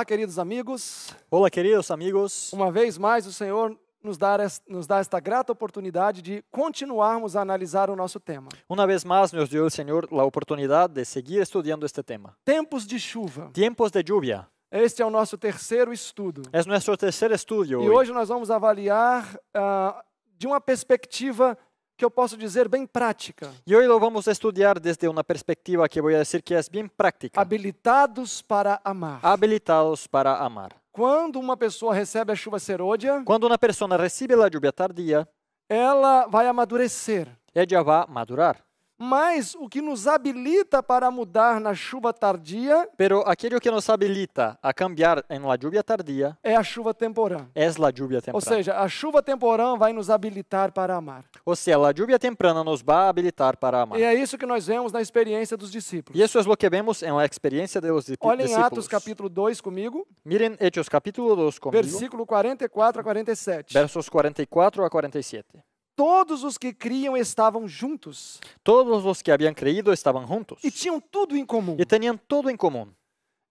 Olá, queridos amigos. Olá, queridos amigos. Uma vez mais, o Senhor nos dá, nos dá esta grata oportunidade de continuarmos a analisar o nosso tema. Uma vez mais, nos deu o Senhor a oportunidade de seguir estudando este tema. Tempos de chuva. Tempos de chuva. Este é o nosso terceiro estudo. É o nosso terceiro estudo. E hoje nós vamos avaliar uh, de uma perspectiva que eu posso dizer bem prática. E hoje vamos estudar desde uma perspectiva que eu vou dizer que é bem prática. Habilitados para amar. Habilitados para amar. Quando uma pessoa recebe a chuva serôdia, quando uma pessoa recebe a chuva tardia, ela vai amadurecer. Ela vai madurar mas o que nos habilita para mudar na chuva tardia. Pero aquello que nos habilita a cambiar em la lluvia tardia. É a chuva temporã. Es é la lluvia temprana. Ou seja, a chuva temporã vai nos habilitar para amar. Ou seja, a lluvia temprana nos vai habilitar para amar. E é isso que nós vemos na experiência dos discípulos. E isso é o que vemos em la experiência dos discípulos. Olhem Atos capítulo 2 comigo. Miren Hechos capítulo 2 comigo. Versículo 44 a 47. Versos 44 a 47 todos os que criam estavam juntos. Todos os que haviam creído estavam juntos. E tinham tudo em comum. E tinham tudo em comum.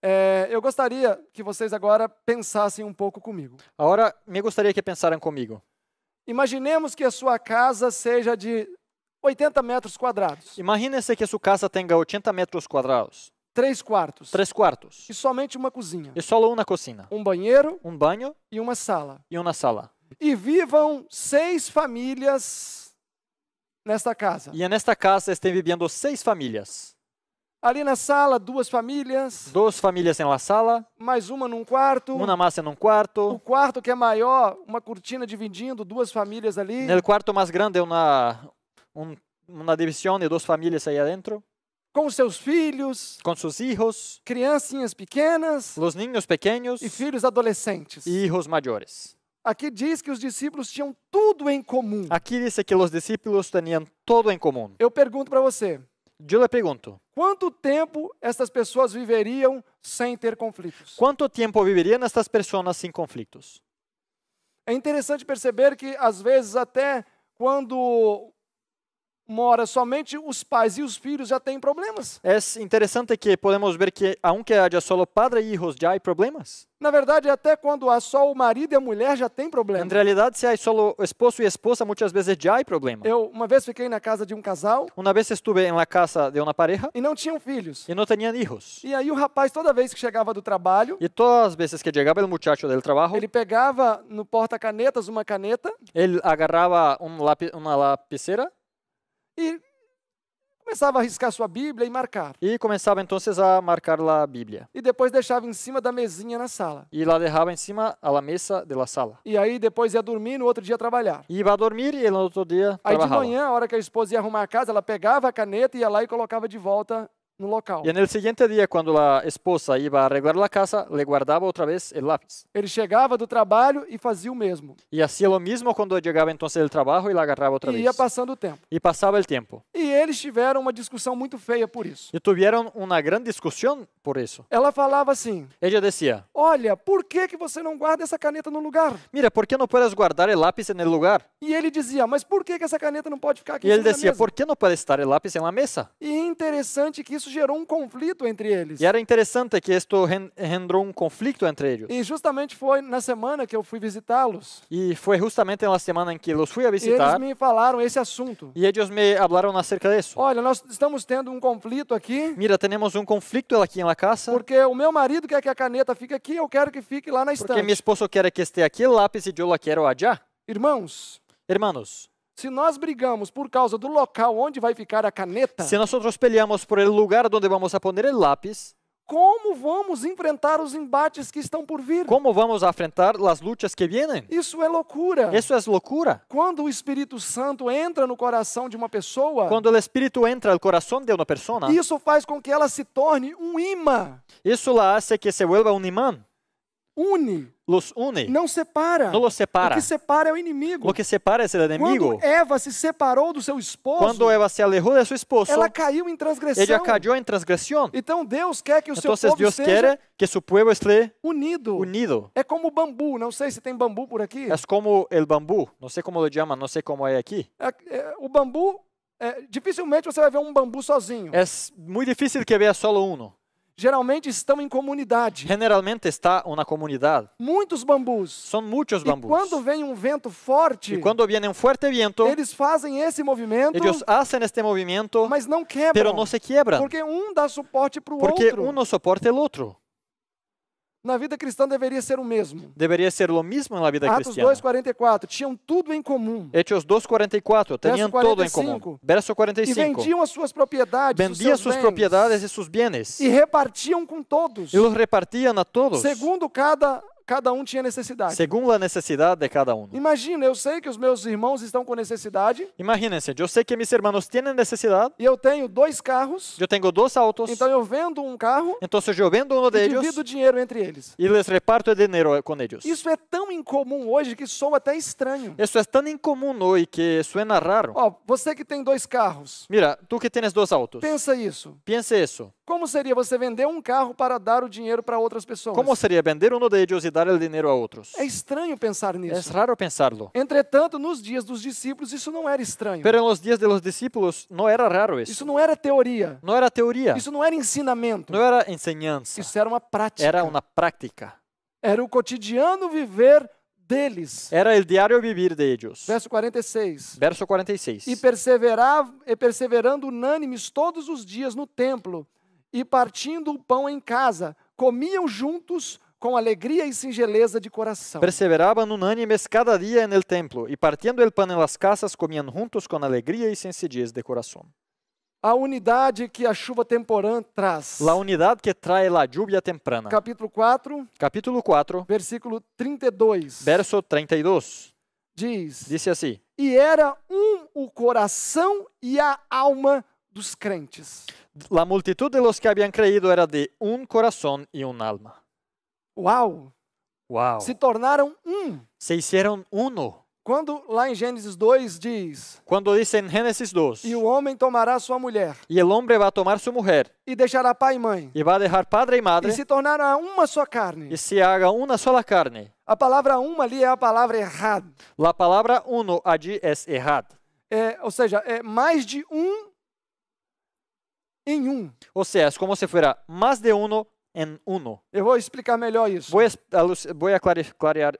É, eu gostaria que vocês agora pensassem um pouco comigo. Agora, me gostaria que pensaram comigo. Imaginemos que a sua casa seja de 80 metros quadrados. Imagine-se que a sua casa tenha 80 metros quadrados. Três quartos. Três quartos. E somente uma cozinha. E só uma cozinha. Um banheiro. Um banho. E uma sala. E uma sala e vivam seis famílias nesta casa. E é nesta casa estão vivendo seis famílias. Ali na sala, duas famílias. Duas famílias em la sala. Mais uma num quarto. Uma massa num quarto. O quarto que é maior, uma cortina dividindo duas famílias ali. No quarto mais grande, é uma, um, uma divisão de duas famílias aí adentro. Com seus filhos. Com seus filhos. Criancinhas pequenas. Os ninhos pequenos. E filhos adolescentes. E filhos maiores. Aqui diz que os discípulos tinham tudo em comum. Aqui diz que os discípulos tinham tudo em comum. Eu pergunto para você, Yo le quanto tempo essas pessoas viveriam sem ter conflitos? Quanto tempo vivirían estas pessoas sin conflitos? É interessante perceber que às vezes até quando mora somente os pais e os filhos já têm problemas. É interessante que podemos ver que um aunque haja solo padre e hijos já há problemas. Na verdade, até quando há só o marido e a mulher já tem problemas. Na realidade, se há solo esposo e esposa, muitas vezes já há problema. Eu uma vez fiquei na casa de um casal. Uma vez estive em uma casa de uma pareja. E não tinham filhos. E não tinham filhos. E aí o rapaz toda vez que chegava do trabalho. E todas as vezes que chegava o muchacho del trabalho. Ele pegava no porta canetas uma caneta. Ele agarrava um lápis, uma lapiceira. E começava a riscar sua Bíblia e marcar. E começava então a marcar lá a Bíblia. E depois deixava em cima da mesinha na sala. E lá deixava em cima a mesa de la sala. E aí depois ia dormir no outro dia trabalhar. E ia dormir e no outro dia trabalhava. Aí de manhã, a hora que a esposa ia arrumar a casa, ela pegava a caneta, e ia lá e colocava de volta no local. E no seguinte dia, quando a esposa ia arreglar a casa, le guardava outra vez o lápis. Ele chegava do trabalho e fazia o mesmo. E hacía o mesmo quando chegava então do trabalho e la agarrava outra e vez. E ia passando o tempo. E passava o tempo. E eles tiveram uma discussão muito feia por isso. E tiveram uma grande discussão por isso. Ela falava assim. Ela dizia: Olha, por que que você não guarda essa caneta no lugar? Mira, por que não podes guardar o lápis no lugar? E ele dizia: Mas por que que essa caneta não pode ficar aqui? E ele dizia: Por que não pode estar o lápis na mesa? E é interessante que isso isso gerou um conflito entre eles. E era interessante que isto rendeu um conflito entre eles. E justamente foi na semana que eu fui visitá-los. E foi justamente na semana em que eu fui a visitar. eles me falaram esse assunto. E eles me falaram acerca disso. Olha, nós estamos tendo um conflito aqui. Mira, temos um conflito aqui na casa. Porque o meu marido quer que a caneta fique aqui, eu quero que fique lá na estante. Porque minha esposa quer que esteja aqui o lápis e eu la quero allá. Irmãos, Irmãos, se nós brigamos por causa do local onde vai ficar a caneta, se nós outros peleamos por el lugar onde vamos a poner el lápiz, como vamos enfrentar os embates que estão por vir? Como vamos enfrentar as lutas que vêm? Isso é loucura. Isso é loucura. Quando o Espírito Santo entra no coração de uma pessoa, quando o Espírito entra no coração de uma pessoa, isso faz com que ela se torne um imã. Isso lá hace que se vuelva um imã. Une los une. Não separa. Não los separa. O que separa é o inimigo. O que separa é o inimigo. Quando Eva se separou do seu esposo. Quando Eva se alejou de seu esposo. Ela caiu em transgressão. ele acadiou em transgressão. Então Deus quer que o Entonces, seu povo Deus esteja que seu povo esteja unido. Unido. É como bambu. Não sei se tem bambu por aqui. É como o bambu. Não sei como o chama. Não sei como é aqui. É, é, o bambu. É, dificilmente você vai ver um bambu sozinho. É muito difícil que veja só um geralmente estão em comunidade. Generalmente está na comunidade. Muitos bambus. São muitos bambus. E quando vem um vento forte, e quando vem um forte vento, eles fazem esse movimento. Eles fazem este movimento, mas não quebram. Pero não se quebra. Porque um dá suporte para o outro. Porque um suporta o outro na vida cristã deveria ser o mesmo. Deveria ser o mesmo na vida Atos cristiana. Atos 2:44 tinham tudo em comum. Hechos 2:44 tinham tudo em comum. Verso 45. E vendiam as suas propriedades, vendiam suas bens, propriedades e seus bens. E repartiam com todos. E os repartiam a todos. Segundo cada Cada um tinha necessidade. Segundo a necessidade de cada um. Imagina, eu sei que os meus irmãos estão com necessidade. Imagínense, eu sei que meus irmãos têm necessidade. E eu tenho dois carros. Eu tenho dois autos. Então eu vendo um carro. Então eu vendo um deles. E divido dinheiro entre eles. E les reparto o dinheiro com eles. Isso é tão incomum hoje que sou até estranho. Isso é tão incomum hoje que suena raro. Ó, oh, você que tem dois carros. Mira, tu que tens dois autos. Pensa isso. Pensa isso. Como seria você vender um carro para dar o dinheiro para outras pessoas? Como seria vender um de e dar o dinheiro a outros? É estranho pensar é nisso. É raro pensarlo. Entretanto, nos dias dos discípulos isso não era estranho. Pero nos dias dos discípulos não era raro isso. Isso não era teoria. Não era teoria. Isso não era ensinamento. Não era ensinança. Isso era uma prática. Era uma prática. Era o cotidiano viver deles. Era o diário viver de Verso 46. Verso 46. E, perseveravam, e perseverando unânimes todos os dias no templo e partindo o pão em casa, comiam juntos com alegria e singeleza de coração. Perseveraban unánimes cada día en templo e partindo o pão nas casas comiam juntos com alegria e sencillez de coração. A unidade que a chuva temporã traz. La unidade que trai la lluvia temprana. Capítulo 4. Capítulo 4. Versículo 32. Verso 32. Diz. Disse assim. E era um o coração e a alma dos crentes. La multitud de los que habían creído era de un corazón y un alma. Uau! Uau! Se tornaram um. Se hicieron uno. Quando lá em Gênesis 2 diz: Quando diz em Gênesis 2: E o homem tomará sua mulher. E o homem vai tomar sua mulher. E deixará pai e mãe. E vai deixar padre e madre. E se tornará uma só carne. E se haga uma só carne. A palavra uma ali é a palavra errada. La palabra uno allí es errada. É, ou seja, é mais de um em um. Ou seja, como se fosse mais de um em um. Eu vou explicar melhor isso. Vou a, eh, melhor clarear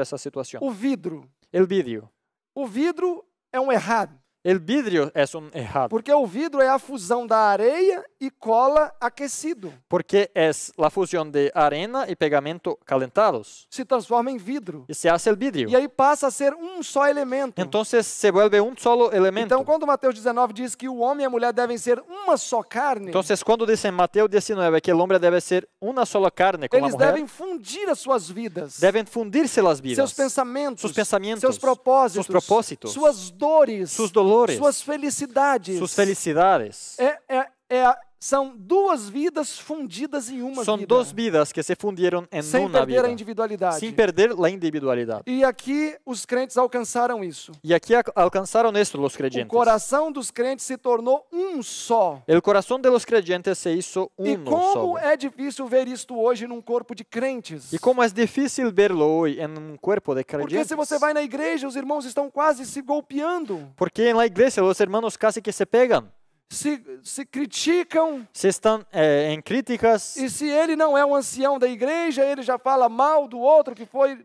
essa situação. O vidro. O vidrio. O vidro é um errado. El vidrio é un errado? Porque o vidro é a fusão da areia e cola aquecido. Porque é a fusão de arena e pegamento calentados. Se transforma em vidro. E se hace el E aí passa a ser um só elemento. Então se vuelve um solo elemento. Então quando Mateus 19 diz que o homem e a mulher devem ser uma só carne. Então quando diz em Mateus 19 que o homem deve ser uma só carne com Eles a mulher. Eles devem fundir as suas vidas. Devem fundir-se as vidas. Seus pensamentos. Seus pensamentos. Seus propósitos. Seus propósitos. Suas dores. Seus dolores valores, suas felicidades, suas felicidades. É, é, é a são duas vidas fundidas em uma São vida. São duas vidas que se fundiram em Sem uma vida. perder a individualidade. Sem perder a individualidade. E aqui os crentes alcançaram isso. E aqui alcançaram isso os crentes. O coração dos crentes se tornou um só. O coração dos crentes se hizo um só. E como só. é difícil ver isto hoje num corpo de crentes. E como é difícil verlo hoje em um corpo de crentes. Porque se você vai na igreja, os irmãos estão quase se golpeando. Porque na igreja os irmãos quase que se pegam se, se criticam. Se estão é, em críticas. E se ele não é um ancião da igreja, ele já fala mal do outro que foi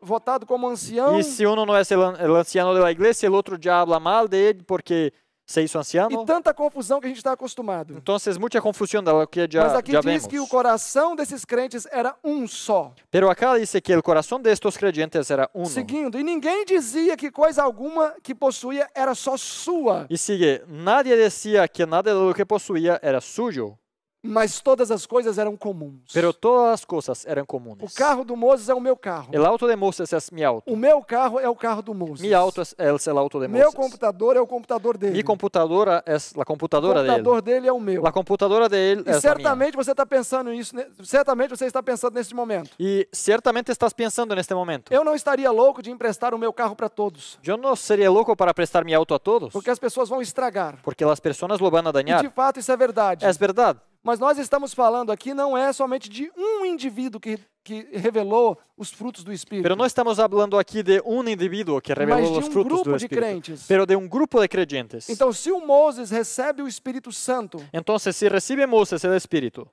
votado como ancião. E se um não é o é, ancião da igreja, o é outro já habla mal dele porque se isso anciano. E tanta confusão que a gente está acostumado. então vocês muita confusão lo que ya Mas aqui já diz vemos. que o coração desses crentes era um só. Pero acá dice que o coração destes creyentes era uno. Seguindo, e ninguém dizia que coisa alguma que possuía era só sua. E sigue, nadie decía que nada de lo que possuía era suyo. Mas todas as coisas eram comuns. Pero todas as coisas eram comuns. O carro do Moses é o meu carro. El auto de Moses é mi auto. O meu carro é o carro do Moses. Mi auto é el auto de Moses. Meu computador é o computador dele. Mi computadora é la computadora dele. O computador dele. dele é o meu. La computadora dele é E tá né? certamente você está pensando isso. certamente você está pensando neste momento. E certamente estás pensando neste momento. Eu não estaria louco de emprestar o meu carro para todos. Eu não seria louco para prestar mi auto a todos. Porque as pessoas vão estragar. Porque as pessoas lo van a dañar. E de fato isso é verdade. É verdade. Mas nós estamos falando aqui não é somente de um indivíduo que, que revelou os frutos do Espírito. Pero não estamos falando aqui de um indivíduo que revelou um os frutos do Espírito. Mas de de um grupo Crentes. Pero de um grupo de crentes. Então, se o Moisés recebe o Espírito Santo. Então, se recebe Moisés o Espírito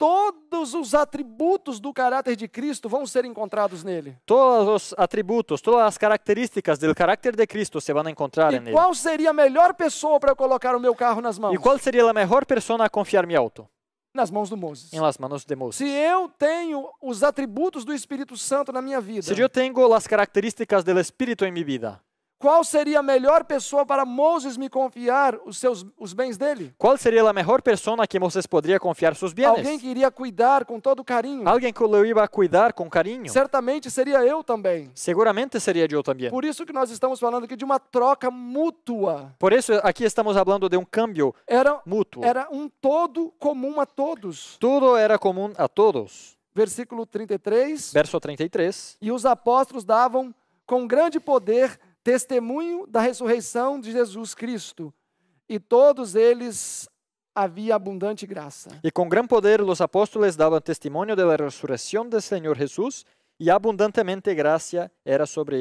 todos os atributos do caráter de Cristo vão ser encontrados nele. Todos os atributos, todas as características do caráter de Cristo se vão encontrar nele. E qual seria a melhor pessoa para eu colocar o meu carro nas mãos? E qual seria a melhor pessoa a confiar meu auto? Nas mãos do Moses. Em las manos de Moses. Se eu tenho os atributos do Espírito Santo na minha vida. Se eu tenho as características do Espírito em minha vida. Qual seria a melhor pessoa para Moses me confiar os seus os bens dele? Qual seria a melhor pessoa que Moisés poderia confiar seus bens? Alguém que iria cuidar com todo carinho. Alguém que eu iria cuidar com carinho. Certamente seria eu também. Seguramente seria eu também. Por isso que nós estamos falando aqui de uma troca mútua. Por isso aqui estamos falando de um câmbio era, mútuo. Era um todo comum a todos. Tudo era comum a todos. Versículo 33. Verso 33. E os apóstolos davam com grande poder testemunho da ressurreição de Jesus Cristo, e todos eles havia abundante graça. E com grande poder os apóstolos davam testemunho da ressurreição do Senhor Jesus, e abundantemente graça era sobre,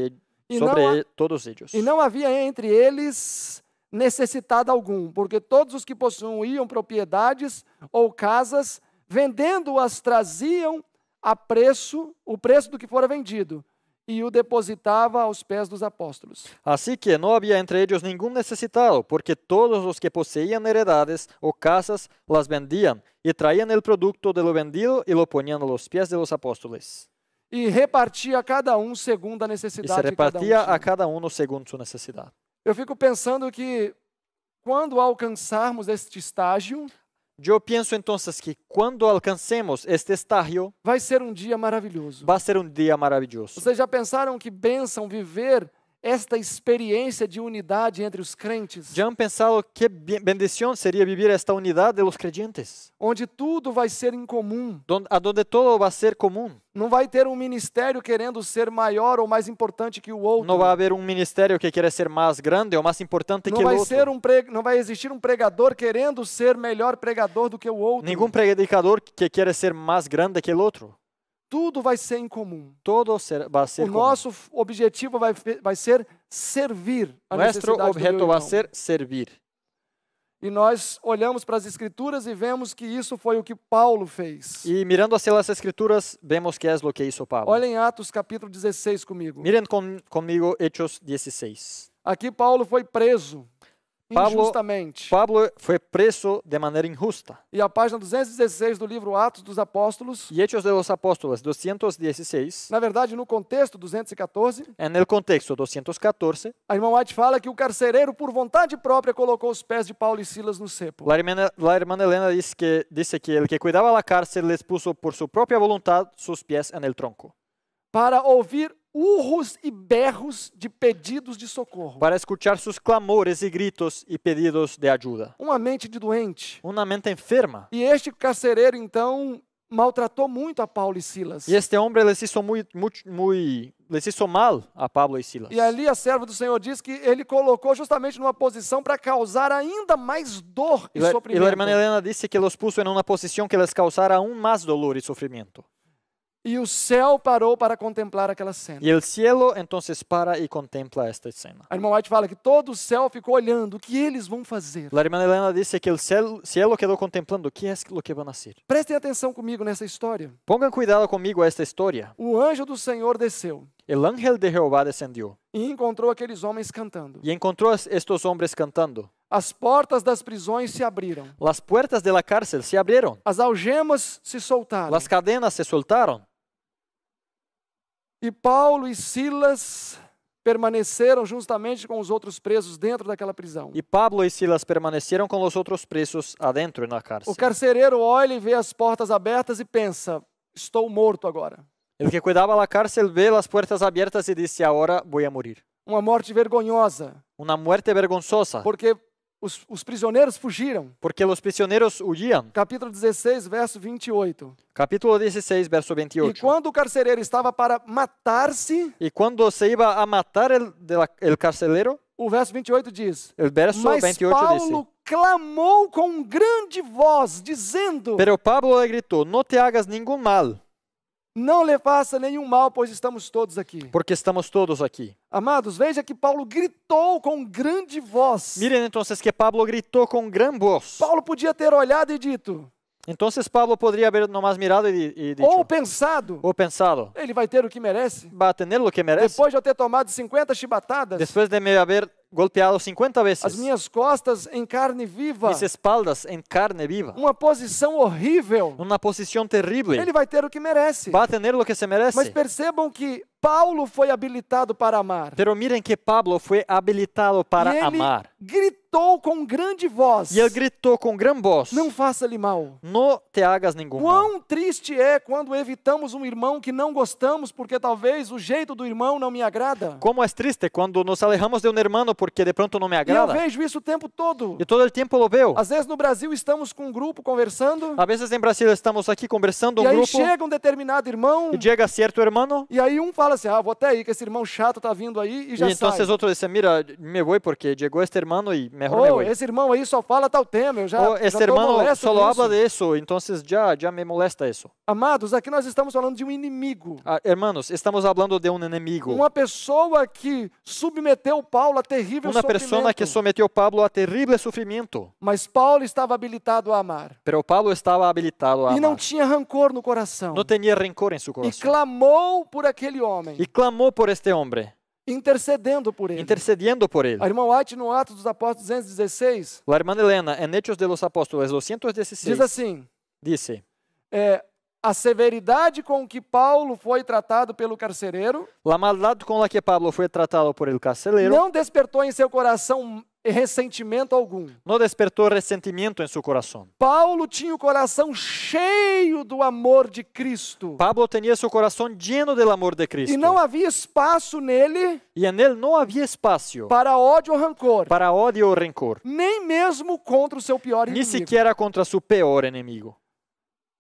ele, sobre ele, todos eles. E não havia entre eles necessitado algum, porque todos os que possuíam propriedades ou casas, vendendo-as, traziam a preço, o preço do que fora vendido, e o depositava aos pés dos apóstolos. Assim que não havia entre eles nenhum necessitado, porque todos os que possuíam heredades ou casas las vendiam e traían el producto de lo vendido y lo ponían a los pies de los apóstoles. Y repartía a cada um segundo a necessidade. Y se repartía cada um. a cada uno según su necesidad. Eu fico pensando que quando alcançarmos este estágio, eu penso então que quando alcancemos este estágio, vai ser um dia maravilhoso. Vai ser um dia maravilhoso. Vocês já pensaram que bênção viver esta experiência de unidade entre os crentes. Já han pensado que bendição seria viver esta unidade dos crentes? Onde tudo vai ser em comum. A Donde, aonde tudo vai ser comum. Não vai ter um ministério querendo ser maior ou mais importante que o outro. Não vai haver um ministério que queira ser mais grande ou mais importante não que o outro. Ser um pre... Não vai existir um pregador querendo ser melhor pregador do que o outro. Nenhum predicador que queira ser mais grande que o outro. Tudo vai ser em comum. Todo ser, vai ser O comum. nosso objetivo vai, vai ser servir. A Nosso objeto vai ser servir. E nós olhamos para as escrituras e vemos que isso foi o que Paulo fez. E mirando assim las escrituras, vemos que é o que hizo Paulo. Olhem Atos capítulo 16 comigo. Miren com, comigo Hechos 16. Aqui Paulo foi preso. Pablo, injustamente. Pablo foi preso de maneira injusta. E a página 216 do livro Atos dos Apóstolos. E Hechos de los Apóstolos, 216. Na verdade, no contexto 214. É no contexto 214. A irmã White fala que o carcereiro, por vontade própria, colocou os pés de Paulo e Silas no cepo. A irmã, irmã Helena disse que, disse que ele que cuidava da cárcere lhes puso por sua própria vontade seus pés no tronco. Para ouvir urros e berros de pedidos de socorro. Para escuchar seus clamores e gritos e pedidos de ajuda. Uma mente de doente. Uma mente enferma. E este carcereiro então maltratou muito a Paulo e Silas. E este homem les hizo muy, muy, mal a Paulo e Silas. E ali a serva do Senhor diz que ele colocou justamente numa posição para causar ainda mais dor e, e sofrimento. E a irmã Helena disse que os puso em uma posição que lhes causara aún mais dolor e sofrimento. E o céu parou para contemplar aquela cena. E o cielo entonces para e contempla esta cena. A irmã White fala que todo o céu ficou olhando o que eles vão fazer. A irmã Helena disse que o cielo, cielo quedou contemplando o que é o que vão nascer? Prestem atenção comigo nessa história. Pongam cuidado comigo esta história. O anjo do Senhor desceu. O anjo de Jeová descendiu. E encontrou aqueles homens cantando. E encontrou estes homens cantando. As portas das prisões se abriram. As portas da la cárcel se abriram. As algemas se soltaram. As cadenas se soltaram. E Paulo e Silas permaneceram juntamente com os outros presos dentro daquela prisão. E Pablo e Silas permaneceram com os outros presos adentro na cárcere. O carcereiro olha e vê as portas abertas e pensa: estou morto agora. O que cuidava da cárcere vê as portas abertas e disse: agora vou a morir. Uma morte vergonhosa. Uma morte vergonhosa. Porque os, os, prisioneiros fugiram. Porque os prisioneiros huíam. Capítulo 16, verso 28. Capítulo 16, verso 28. E quando o carcereiro estava para matar-se. E quando se ia a matar el, el O verso 28 diz. O verso mas 28 Paulo clamou com grande voz, dizendo. Pero Pablo gritou: Não te hagas nenhum mal não lhe faça nenhum mal, pois estamos todos aqui. Porque estamos todos aqui. Amados, veja que Paulo gritou com grande voz. Miren então, que Pablo gritou com grande voz. Paulo podia ter olhado e dito. Então Pablo poderia haver nomás mirado e, e dito, ou pensado, ou pensado, ele vai ter o que merece, vai ter o que merece. Depois de eu ter tomado 50 chibatadas, depois de me haver golpeado 50 vezes. As minhas costas em carne viva. Minhas espaldas em carne viva. Uma posição horrível. Uma posição terrível. Ele vai ter o que merece. Vai ter o que se merece. Mas percebam que Paulo foi habilitado para amar. Pero miren que Pablo foi habilitado para ele amar. Gritou com grande voz. E ele gritou com grande voz. Não faça-lhe mal. Não te hagas nenhum Quão mal. triste é quando evitamos um irmão que não gostamos porque talvez o jeito do irmão não me agrada. Como é triste quando nos alejamos de um irmão porque de pronto não me agrada. E eu vejo isso o tempo todo. E todo o tempo eu vejo. Às vezes no Brasil estamos com um grupo conversando. Às vezes em Brasil estamos aqui conversando um e aí grupo. chega um determinado irmão. E chega certo irmão. E aí um fala assim, ah, vou até ir que esse irmão chato tá vindo aí e já e então sai. Então outros dizem, mira, me vou porque chegou este irmão e me oh, me esse irmão aí só fala tal tema, eu já. Oh, esse já irmão só fala disso, então já já me molesta isso. Amados, aqui nós estamos falando de um inimigo. Ah, irmãos, estamos falando de um inimigo. Uma pessoa que submeteu Paulo a ter uma pessoa que sometió a Pablo a terrível sofrimento. Mas Paulo estava habilitado a amar. Pero Paulo estava habilitado a amar. E não tinha rancor no coração. Não tinha rancor em seu coração. E clamou por aquele homem. E clamou por este homem intercedendo por ele. Intercedendo por ele. A irmã White no Atos dos Apóstolos 216. La hermana Helena en Hechos de los Apóstoles 216. Diz assim. Disse. É, a severidade com que Paulo foi tratado pelo carcereiro, la maldad con la que Pablo foi tratado por el carcelero, não despertou em seu coração ressentimento algum. Não despertou ressentimento em seu coração. Paulo tinha o coração cheio do amor de Cristo. Pablo tinha seu coração lleno do amor de Cristo. E não havia espaço nele. E nele não havia espaço para ódio ou rancor. Para ódio ou rancor. Nem mesmo contra o seu pior inimigo. Nem sequer contra seu pior inimigo.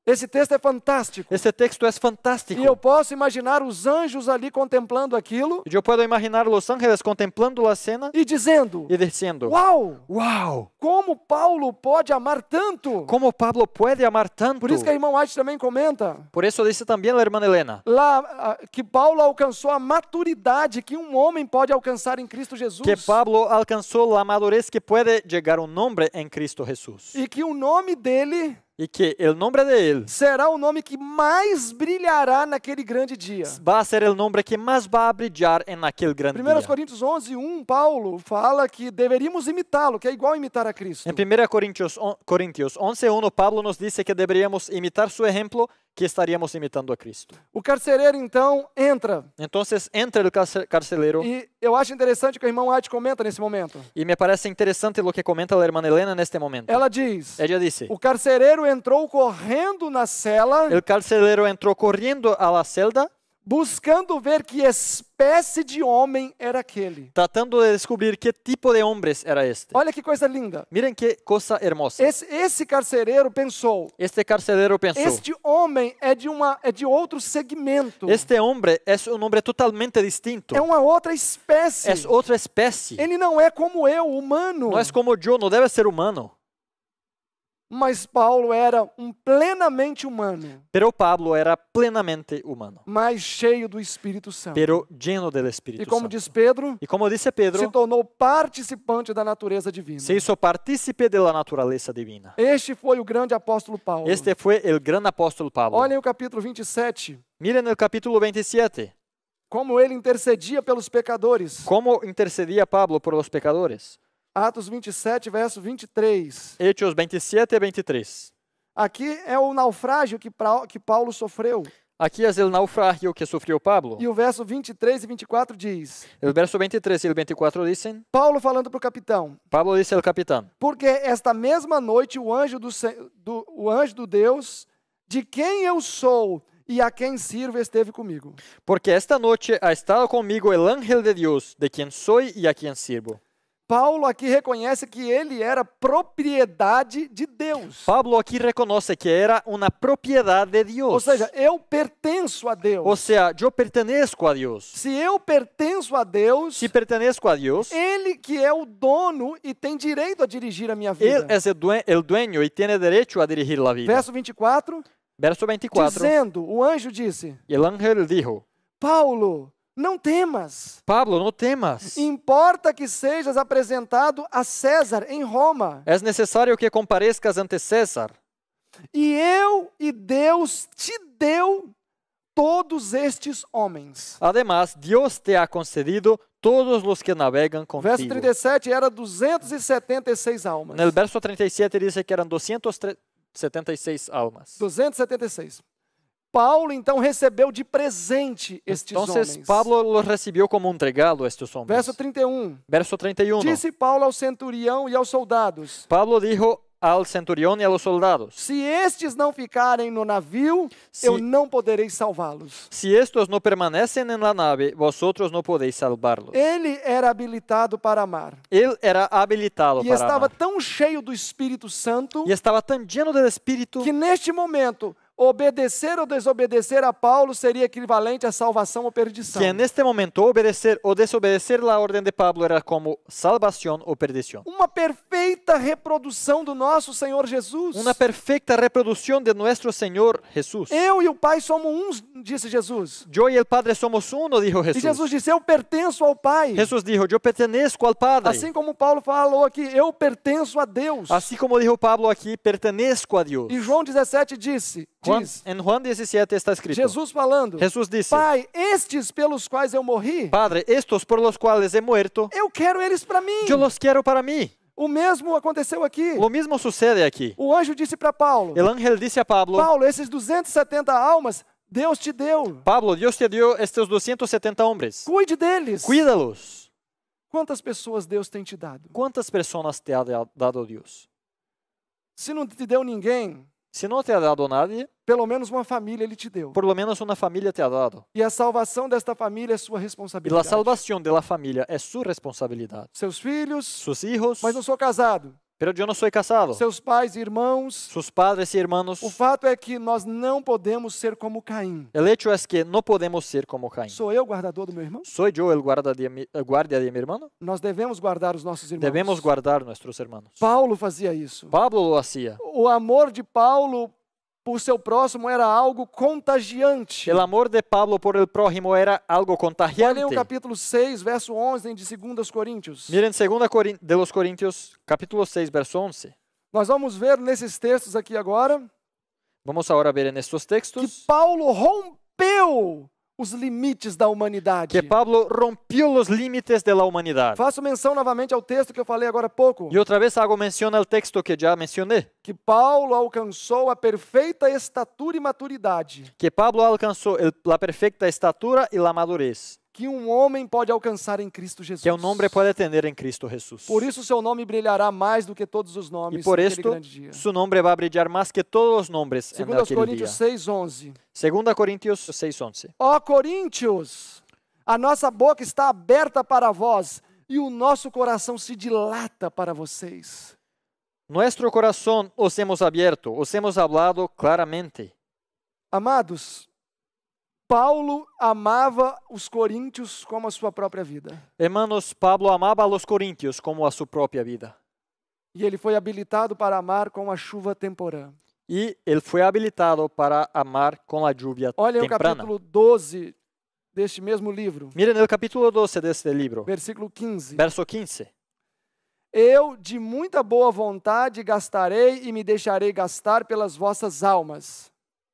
Esse texto é fantástico. Esse texto é fantástico. E eu posso imaginar os anjos ali contemplando aquilo. E eu posso imaginar os anjos contemplando a cena e dizendo. E dizendo. Uau! Uau! Como Paulo pode amar tanto? Como Pablo pode amar tanto? Por isso que a irmã White também comenta. Por isso disse também a irmã Helena. Lá que Paulo alcançou a maturidade que um homem pode alcançar em Cristo Jesus. Que Pablo alcançou a madurez que pode chegar um homem em Cristo Jesus. E que o nome dele e que o nome dele será o nome que mais brilhará naquele grande dia. Vai ser o nome que mais vai brilhar naquele grande dia. 1 Coríntios 11, 1, Paulo fala que deveríamos imitá-lo, que é igual imitar a Cristo. Em 1 Coríntios, Coríntios 11, 1, Paulo nos disse que deveríamos imitar seu exemplo que estaríamos imitando a Cristo. O carcereiro então entra. Então entra o carcereiro. E eu acho interessante que o irmão White comenta nesse momento. E me parece interessante o que comenta a irmã Helena neste momento. Ela diz. Ela disse. O carcereiro entrou correndo na cela. O carcereiro entrou correndo à la celda buscando ver que espécie de homem era aquele. Tratando de descobrir que tipo de homens era este. Olha que coisa linda. Miren que coisa hermosa. Esse, esse carcereiro pensou. Este carcereiro pensou. Este homem é de uma é de outro segmento. Este homem é um homem totalmente distinto. É uma outra espécie. É outra espécie. Ele não é como eu, humano. Não é como eu, não deve ser humano mas Paulo era um plenamente humano. Pero Pablo era plenamente humano. Mas cheio do Espírito Santo. Pero lleno del Espírito E como Santo. diz Pedro, e como disse Pedro, se tornou participante da natureza divina. Se isso partícipe de la naturaleza divina. Este foi o grande apóstolo Paulo. Este foi o grande apóstolo Paulo. Olhem o capítulo 27. Miren no capítulo 27. Como ele intercedia pelos pecadores. Como intercedia Pablo por los pecadores. Atos 27, verso 23. Hechos 27 e 23. Aqui é o naufrágio que, que Paulo sofreu. Aqui é o naufrágio que sofreu Pablo. E o verso 23 e 24 diz. O verso 23 e 24 dizem. Paulo falando para o capitão. Pablo disse ao capitão. Porque esta mesma noite o anjo do, do, o anjo do Deus, de quem eu sou e a quem sirvo, esteve comigo. Porque esta noite ha estado comigo o anjo de Deus, de quem sou e a quem sirvo. Paulo aqui reconhece que ele era propriedade de Deus. Pablo aqui reconhece que era uma propriedade de Deus. Ou seja, eu pertenço a Deus. Ou seja, eu pertenço a Deus. Se eu pertenço a Deus, se pertenço a Deus, ele que é o dono e tem direito a dirigir a minha vida. Ele é o é dueño e tem direito a dirigir a vida. Verso 24. Verso 24. Dizendo, o anjo disse. E o anjo disse. Paulo, não temas. Pablo, não temas. Importa que sejas apresentado a César em Roma. É necessário que compareças ante César. E eu e Deus te deu todos estes homens. Además, Deus te ha concedido todos os que navegam contigo. Verso 37 era 276 almas. No verso 37 diz que eram 276 almas. 276. Paulo então recebeu de presente então, estes Então homens. Pablo los recebeu como um regalo estes homens. Verso 31. Verso 31. Disse Paulo ao centurião e aos soldados. Paulo disse ao centurião e aos soldados. Se estes não ficarem no navio, eu não poderei salvá-los. Se estes não permanecem na nave, vosotros não podeis salvá-los. Ele era habilitado para amar. Ele era habilitado e para amar. E estava tão cheio do Espírito Santo. E estava tão cheio do Espírito que neste momento obedecer ou desobedecer a Paulo seria equivalente a salvação ou perdição. Que é, neste momento obedecer ou desobedecer a ordem de Pablo era como salvação ou perdição. Uma perfeita reprodução do nosso Senhor Jesus. Uma perfeita reprodução de nosso Senhor Jesus. Eu e o Pai somos uns, disse Jesus. Eu e o Padre somos uno, disse Jesus. E Jesus disse: Eu pertenço ao Pai. Jesus disse: Eu pertenço ao Padre. Assim como Paulo falou aqui, eu pertenço a Deus. Assim como disse Pablo aqui, pertenço a Deus. E João 17 disse: Juan, diz, em Juan 17 está escrito. Jesus falando. Jesus disse. Pai, estes pelos quais eu morri. Padre, estes por los quais he muerto. Eu quero eles para mim. Eu los quero para mim. O mesmo aconteceu aqui. O mesmo sucede aqui. O anjo disse para Paulo. El ángel disse a Pablo. Paulo, esses 270 almas Deus te deu. Pablo, Deus te deu estes 270 homens. Cuide deles. Cuida-los. Quantas pessoas Deus tem te dado? Quantas pessoas te ha dado Deus? Se não te deu ninguém, se não te ha dado nada, pelo menos uma família ele te deu. Pelo menos uma família te ha dado. E a salvação desta família é sua responsabilidade. E a salvação da família é sua responsabilidade. Seus filhos. Seus filhos. Mas não sou casado. Pero eu não sou casado. Seus pais irmãos. Sus padres e irmãos. O fato é que nós não podemos ser como Caim. El hecho es que não podemos ser como Caim. Sou eu guardador do meu irmão? Sou eu o guarda de guardia de meu irmão? Nós devemos guardar os nossos irmãos. Devemos guardar nossos irmãos. Paulo fazia isso. Pablo o fazia. O amor de Paulo por seu próximo era algo contagiante. El amor de Pablo por el prójimo era algo contagiante. Olhem o capítulo 6, verso 11 de 2 Coríntios. Miren 2 Corin de los Coríntios, capítulo 6, verso 11. Nós vamos ver nesses textos aqui agora. Vamos agora ver nesses textos. Que Paulo rompeu os limites da humanidade. Que Pablo rompeu os limites da humanidade. Faço menção novamente ao texto que eu falei agora há pouco. E outra vez hago menção ao texto que já mencionei. Que Paulo alcançou a perfeita estatura e maturidade. Que Pablo alcançou a perfeita estatura e a madurez que um homem pode alcançar em Cristo Jesus. Que o nome pode atender em Cristo Jesus. Por isso seu nome brilhará mais do que todos os nomes. E por isto seu nome vai brilhar mais que todos os nomes Segundo naquele Coríntios dia. 6, 11. Segunda Coríntios 6, 11. Ó oh, Coríntios, a nossa boca está aberta para vós e o nosso coração se dilata para vocês. Nuestro coração os hemos abierto, os hemos hablado claramente. Amados, Paulo amava os coríntios como a sua própria vida. Hermanos, Pablo amava os coríntios como a sua própria vida. E ele foi habilitado para amar com a chuva temporã. E ele foi habilitado para amar com a chuva temprana. Olha o capítulo 12 deste mesmo livro. Mira no capítulo 12 deste livro. Versículo 15. Verso 15. Eu de muita boa vontade gastarei e me deixarei gastar pelas vossas almas.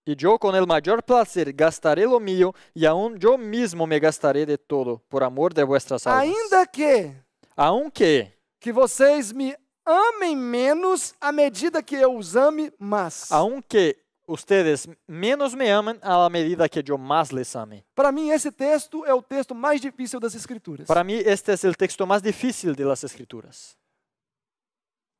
E eu com o maior prazer gastaré lo mío e aún eu mesmo me gastarei de todo por amor de vuestras almas. Ainda que, aun que, que vocês me amem menos à medida que eu os ame mais. Aunque ustedes menos me amem à medida que eu mais les ame. Para mim esse texto é o texto mais difícil das escrituras. Para mim este é o texto mais difícil das escrituras.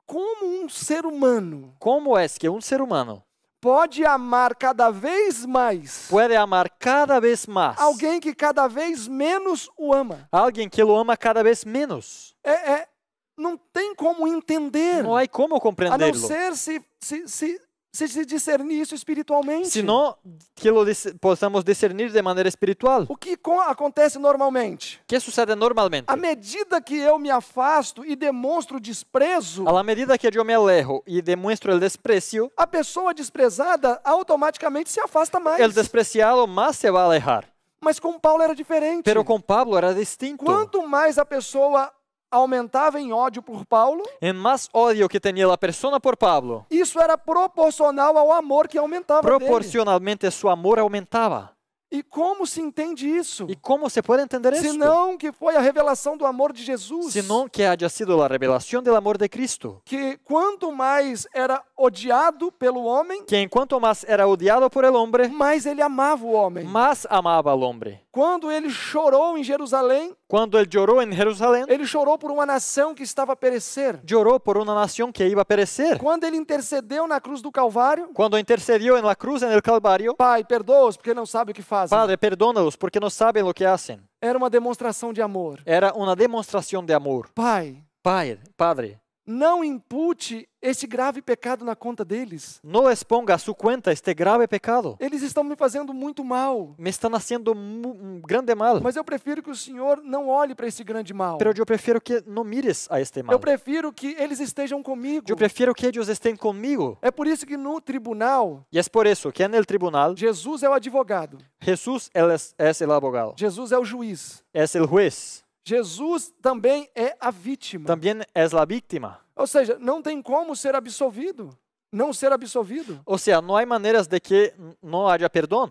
Como um ser humano? Como é que um ser humano pode amar cada vez mais. Pode amar cada vez mais. Alguém que cada vez menos o ama. Alguém que o ama cada vez menos. É, é não tem como entender. Não há como compreender. A não ser se, se, se se discernir isso espiritualmente. se não que lo possamos discernir de maneira espiritual. O que acontece normalmente? O Que sucede normalmente? À medida que eu me afasto e demonstro desprezo. À medida que eu me alejo e demonstro o desprezo. A pessoa desprezada automaticamente se afasta mais. despreciá-lo mais se vai alejar. Mas com Paulo era diferente. Pero com Pablo era distinto. Quanto mais a pessoa aumentava em ódio por Paulo. É mais ódio que tenía a pessoa por Pablo. Isso era proporcional ao amor que aumentava Proporcionalmente seu amor aumentava. E como se entende isso? E como se pode entender isso? Senão que foi a revelação do amor de Jesus. Senão que haja sido a revelação do amor de Cristo. Que quanto mais era odiado pelo homem. Que enquanto mas era odiado por el hombre. Mas ele amava o homem. Mas amava o homem. Quando ele chorou em Jerusalém. Quando ele chorou em Jerusalém. Ele chorou por uma nação que estava a perecer. Chorou por uma nação que ia a perecer. Quando ele intercedeu na cruz do Calvário. Quando intercedeu na cruz no Calvário. Pai, perdoa-os porque não sabem o que fazem. Padre, perdoa os porque não sabem o que fazem. Era uma demonstração de amor. Era uma demonstração de amor. Pai. Pai, padre não impute este grave pecado na conta deles. Não les ponga a su cuenta este grave pecado. Eles estão me fazendo muito mal. Me estão nascendo um grande mal. Mas eu prefiro que o Senhor não olhe para esse grande mal. Pero eu prefiro que não mires a este mal. Eu prefiro que eles estejam comigo. Eu prefiro que eles estejam comigo. É por isso que no tribunal. E é por isso que é no tribunal. Jesus é o advogado. Jesus é, é o advogado. Jesus é o juiz. É o juiz. Jesus também é a vítima. Também é a vítima. Ou seja, não tem como ser absolvido, não ser absolvido. Ou seja, não há maneiras de que não haja perdão.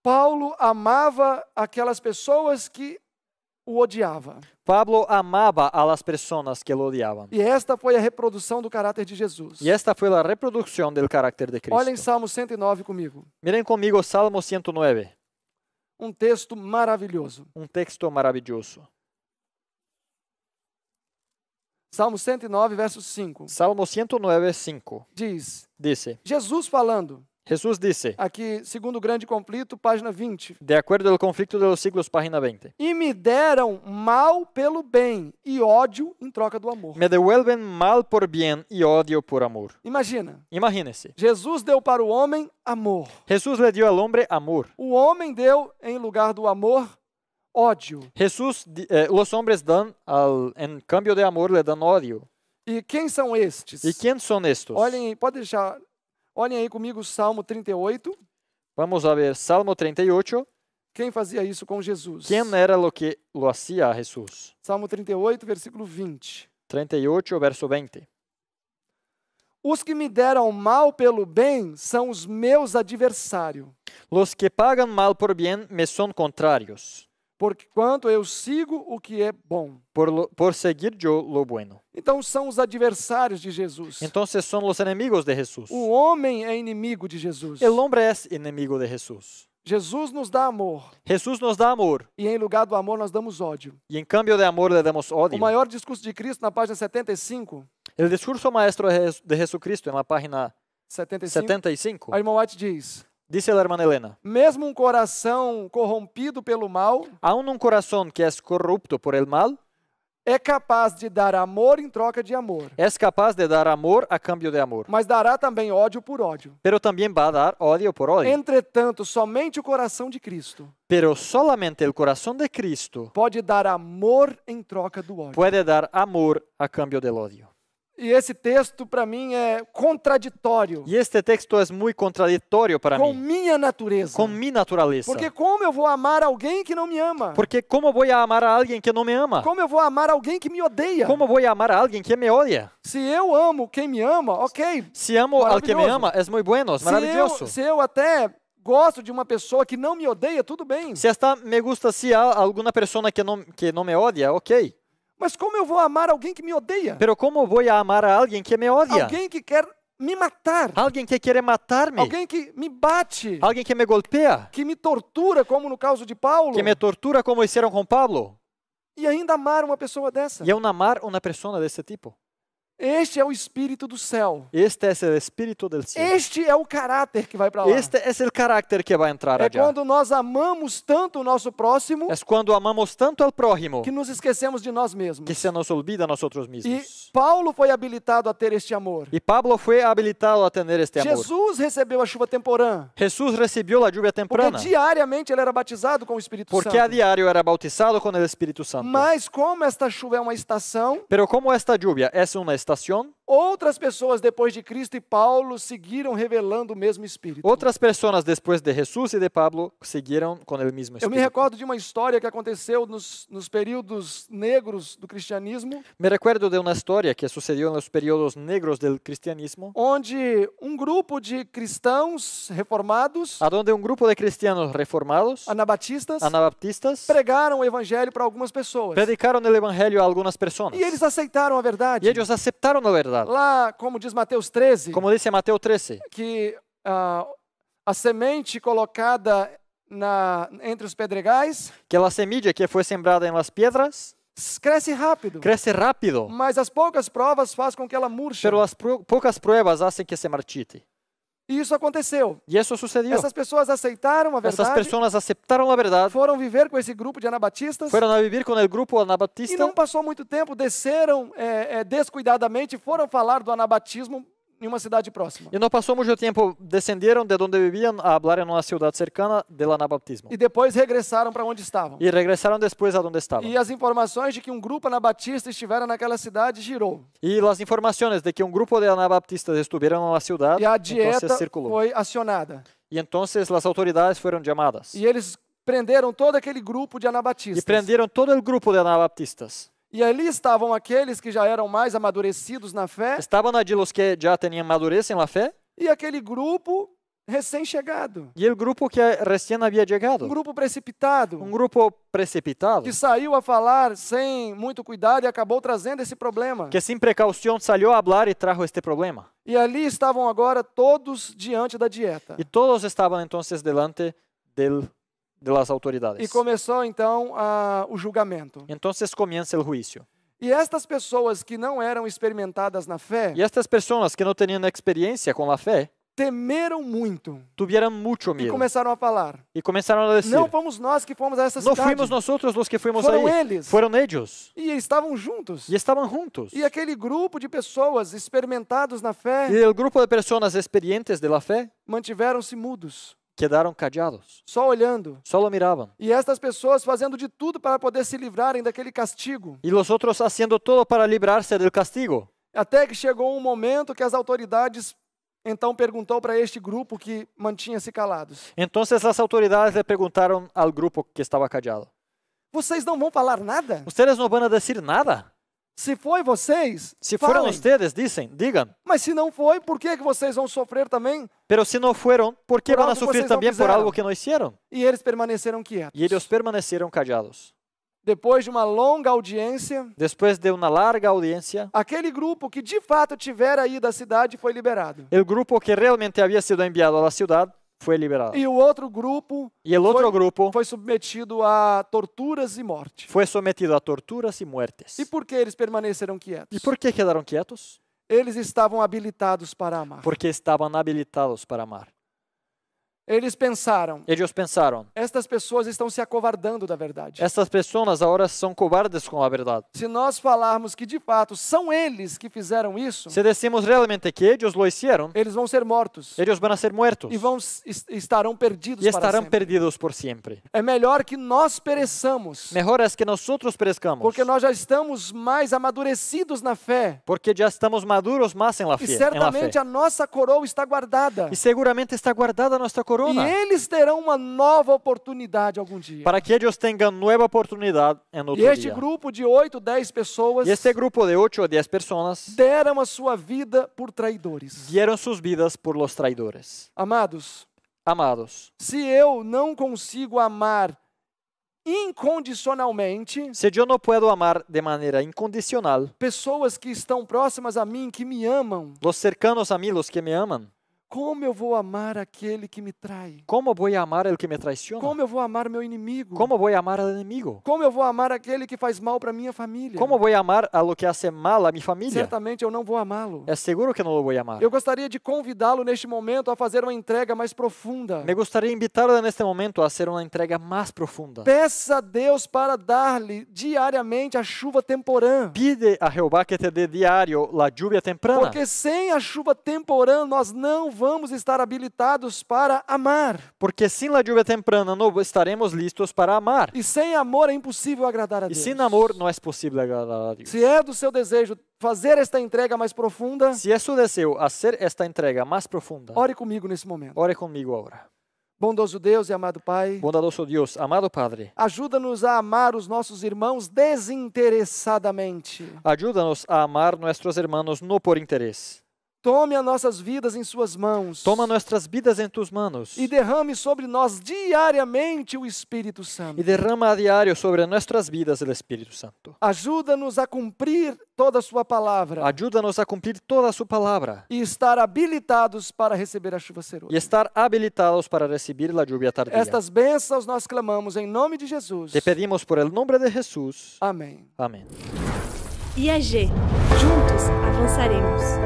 Paulo amava aquelas pessoas que o odiava. Pablo amava a las personas que lo odiavam. E esta foi a reprodução do caráter de Jesus. E esta foi a reprodução do caráter de Cristo. Olhem Salmo 109 comigo. Mirem comigo Salmo 109 um texto maravilhoso. Um texto maravilhoso. Salmo 109, verso 5. Salmo 109, 5. Diz: Dice, Jesus falando. Jesús dice, aqui, segundo grande conflito, página 20. De acordo ao conflito de los siglos, página 20. E me deram mal pelo bem e ódio em troca do amor. Me devuelven mal por bien e ódio por amor. Imagina. Imagine-se. Jesus deu para o homem amor. Jesus le dio al hombre amor. O homem deu em lugar do amor ódio. Jesus, eh, los hombres dan al, em cambio de amor le dan ódio. E quem são estes? E quem são estes? Olhem, pode deixar Olhem aí comigo o Salmo 38. Vamos a ver Salmo 38. Quem fazia isso com Jesus? Quem era o que o fazia a Jesus? Salmo 38, versículo 20. 38, verso 20. Os que me deram mal pelo bem são os meus adversários. Os que pagam mal por bem me são contrários porque quanto eu sigo o que é bom. Por, por seguir yo lo bueno. Então são os adversários de Jesus. Entonces são os inimigos de Jesus O homem é inimigo de Jesus. El hombre es enemigo de Jesus Jesus nos dá amor. Jesus nos dá amor. E em lugar do amor nós damos ódio. E em câmbio de amor le damos ódio. O maior discurso de Cristo na página 75. o discurso maestro de Jesus Jesucristo na página 75. 75. A irmã White diz: Disse a irmã Helena. Mesmo um coração corrompido pelo mal. Aún um coração que é corrupto por el mal. É capaz de dar amor em troca de amor. É capaz de dar amor a cambio de amor. Mas dará também ódio por ódio. Pero também vai dar ódio por ódio. Entretanto, somente o coração de Cristo. Pero solamente o coração de Cristo. Pode dar amor em troca do ódio. Pode dar amor a cambio del ódio. E esse texto para mim é contraditório. E este texto é muito contraditório para mim. Com minha natureza. Com minha natureza. Porque como eu vou amar alguém que não me ama? Porque como vou amar alguém que não me ama? Como eu vou amar alguém que me odeia? Como vou amar alguém que me odia? Se eu amo quem me ama, ok. Se amo ao que me ama, é muito bueno, é maravilhoso. Se eu, se eu até gosto de uma pessoa que não me odeia, tudo bem. Se esta me gusta se há alguma pessoa que não que não me odia, ok. Mas como eu vou amar alguém que me odeia? Pero como vou amar alguém que me odia? Alguém que quer me matar. Alguém que quer matar-me. Alguém que me bate. Alguém que me golpeia. Que me tortura, como no caso de Paulo. Que me tortura, como fizeram com Paulo. E ainda amar uma pessoa dessa. E eu amar uma pessoa desse tipo. Este é o espírito do céu. Este é o espírito do céu. Este é o caráter que vai para lá. Este é o caráter que vai entrar. É allá. quando nós amamos tanto o nosso próximo. É quando amamos tanto ao próximo. Que nos esquecemos de nós mesmos. Que se nos olvida nós outros mesmos. E Paulo foi habilitado a ter este amor. E Pablo foi habilitado a ter este amor. Jesus recebeu a chuva temporã. Jesus recebeu a chuva temporã. Porque diariamente ele era batizado com o Espírito Porque Santo. Porque a diário era batizado com o Espírito Santo. Mas como esta chuva é uma estação. Pero como esta chuva é uma estação istasyon Outras pessoas depois de Cristo e Paulo seguiram revelando o mesmo Espírito. Outras pessoas depois de Jesus e de Pablo seguiram com o mesmo Espírito. Eu me recordo de uma história que aconteceu nos, nos períodos negros do cristianismo. Me recordo de uma história que sucedeu nos períodos negros do cristianismo. Onde um grupo de cristãos reformados. Aonde um grupo de cristianos reformados. Anabatistas. Anabatistas. Pregaram o evangelho para algumas pessoas. Predicaram o evangelho a algumas pessoas. E eles aceitaram a verdade. E eles aceitaram a verdade passado. Lá, como diz Mateus 13. Como disse Mateus 13. Que uh, a semente colocada na, entre os pedregais. Que a semente que foi sembrada em las pedras cresce rápido. Cresce rápido. Mas as poucas provas faz com que ela murche. Pero as poucas provas fazem que se marchite. E isso aconteceu. E isso sucedió. Essas pessoas aceitaram a verdade. Essas pessoas aceitaram a verdade. Foram viver com esse grupo de anabatistas. Foram a viver com o grupo anabatista. E não passou muito tempo, desceram é, é, descuidadamente, foram falar do anabatismo em uma cidade próxima. E não passou muito tempo, descenderam de onde viviam a falar em uma cidade cercana de lá na batismo. E depois regressaram para onde estavam. E regressaram depois a onde estavam. E as informações de que um grupo anabatista estivera naquela cidade girou. E as informações de que um grupo de anabatistas estiveram na cidade, e a então dieta circulou. foi acionada. E então as autoridades foram chamadas. E eles prenderam todo aquele grupo de anabatistas. E prenderam todo o grupo de anabatistas. E ali estavam aqueles que já eram mais amadurecidos na fé. Estavam ali os que já tinham amadurecido na fé? E aquele grupo recém-chegado. E o grupo que recém havia chegado. Um grupo precipitado. Um grupo precipitado. Que saiu a falar sem muito cuidado e acabou trazendo esse problema. Que sem precaução saiu a falar e trajo este problema. E ali estavam agora todos diante da dieta. E todos estavam então delante del de las autoridades. E começou então a, o julgamento. Então começa o juízo. E estas pessoas que não eram experimentadas na fé. E estas pessoas que não tinham experiência com a fé temeram muito. Tiveram muito medo. E começaram a falar. E começaram a dizer. Não fomos nós que fomos a essa cidade. Não fomos nós outros os que fomos aí Foram eles. Foram eles. E estavam juntos. E estavam juntos. E aquele grupo de pessoas experimentados na fé. E o grupo de pessoas experientes de la fé mantiveram-se mudos quedaram cadeados, só olhando, só lo miravam. E estas pessoas fazendo de tudo para poder se livrarem daquele castigo. E os outros fazendo todo para livrar-se do castigo. Até que chegou um momento que as autoridades então perguntou para este grupo que mantinha-se calados. Então essas autoridades lhe perguntaram ao grupo que estava cadeado. Vocês não vão falar nada? Vocês não vão dizer nada? Se foi vocês, se foram vocês, dizem, digam. Mas se não foi, por que que vocês vão sofrer também? Pero se não foram, por que vão sofrer também por algo que não fizeram? E eles permaneceram quietos. E eles permaneceram callados. Depois de uma longa audiência, depois de uma larga audiência, aquele grupo que de fato tivera aí da cidade foi liberado. O grupo que realmente havia sido enviado à cidade foi liberado. E o outro grupo e o outro foi, grupo foi submetido a torturas e morte. Foi submetido a torturas e mortes. E por que eles permaneceram quietos? E por que quedaram quietos? Eles estavam habilitados para amar. Porque estavam habilitados para amar. Eles pensaram. Eles pensaram. Estas pessoas estão se acovardando da verdade. Estas pessoas agora são covardes com a verdade. Se nós falarmos que de fato são eles que fizeram isso, se decimos realmente que eles lo eles vão ser mortos. Eles vão ser mortos. E vão estarão perdidos. E estarão perdidos por sempre. É melhor que nós pereçamos. Melhor é que nós outros pereçamos. Porque nós já estamos mais amadurecidos na fé. Porque já estamos maduros mais em la fé. E certamente a nossa coroa está guardada. E seguramente está guardada a nossa coroa corona. E eles terão uma nova oportunidade algum dia. Para que eles tenham nova oportunidade é em outro e este dia. grupo de 8, 10 pessoas. E este grupo de 8 ou 10 pessoas deram a sua vida por traidores. Deram suas vidas por los traidores. Amados, amados. Se eu não consigo amar incondicionalmente. Se eu não posso amar de maneira incondicional. Pessoas que estão próximas a mim, que me amam. Los cercanos a mim, los que me amam. Como eu vou amar aquele que me trai? Como vou amar ele que me traiciona? Como eu vou amar meu inimigo? Como vou amar o inimigo? Como eu vou amar aquele que faz mal para minha família? Como vou amar a lo que hace mal a minha família? Certamente eu não vou amá-lo. É seguro que não vou amar. Eu gostaria de convidá-lo neste momento a fazer uma entrega mais profunda. Me gostaria de invitá-lo neste momento a fazer uma entrega mais profunda. Peça a Deus para dar-lhe diariamente a chuva temporã. Pide a Jeová que te dê diário la lluvia temprana. Porque sem a chuva temporã nós não vamos estar habilitados para amar. Porque sem a lluvia temprana não estaremos listos para amar. E sem amor é impossível agradar a Deus. E sem amor não é possível agradar a Deus. Se é do seu desejo fazer esta entrega mais profunda, se é seu desejo fazer esta entrega mais profunda, ore comigo nesse momento. Ore comigo agora. Bondoso Deus e amado Pai. Bondoso Deus, amado Padre. Ajuda-nos a amar os nossos irmãos desinteressadamente. Ajuda-nos a amar nossos irmãos não por interesse. Tome as nossas vidas em suas mãos. Toma nossas vidas em tus manos. E derrame sobre nós diariamente o Espírito Santo. E derrama a diário sobre nossas vidas o Espírito Santo. Ajuda-nos a cumprir toda a sua palavra. Ajuda-nos a cumprir toda a sua palavra. E estar habilitados para receber a chuva cerosa. E estar habilitados para receber a chuva tardia. Estas bênçãos nós clamamos em nome de Jesus. Te pedimos por el nome de Jesus. Amém. Amém. IAG. Juntos avançaremos.